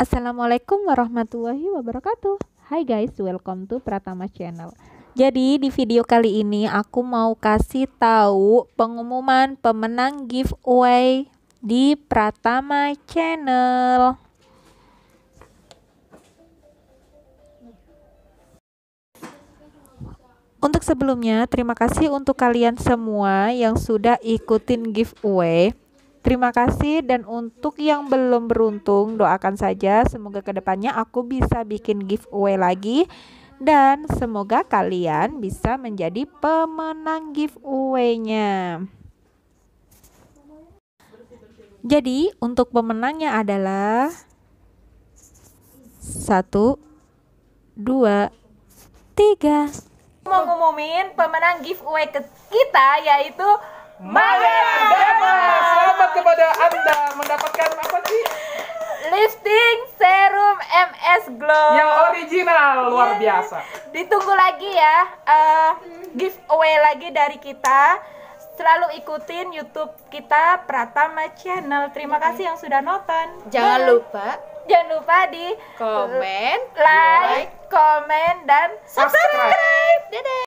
Assalamualaikum warahmatullahi wabarakatuh. Hai guys, welcome to Pratama Channel. Jadi di video kali ini aku mau kasih tahu pengumuman pemenang giveaway di Pratama Channel. Untuk sebelumnya, terima kasih untuk kalian semua yang sudah ikutin giveaway. Terima kasih dan untuk yang belum beruntung doakan saja semoga kedepannya aku bisa bikin giveaway lagi dan semoga kalian bisa menjadi pemenang giveaway-nya. Jadi untuk pemenangnya adalah satu, dua, tiga. Mau ngumumin pemenang giveaway ke kita yaitu Maya mendapatkan apa sih? Lifting Serum MS Glow yang original luar iya. biasa. Ditunggu lagi ya uh, giveaway lagi dari kita. Selalu ikutin YouTube kita Pratama Channel. Terima kasih yang sudah nonton. Jangan lupa jangan lupa di komen, like, like komen dan subscribe. subscribe. Dadah.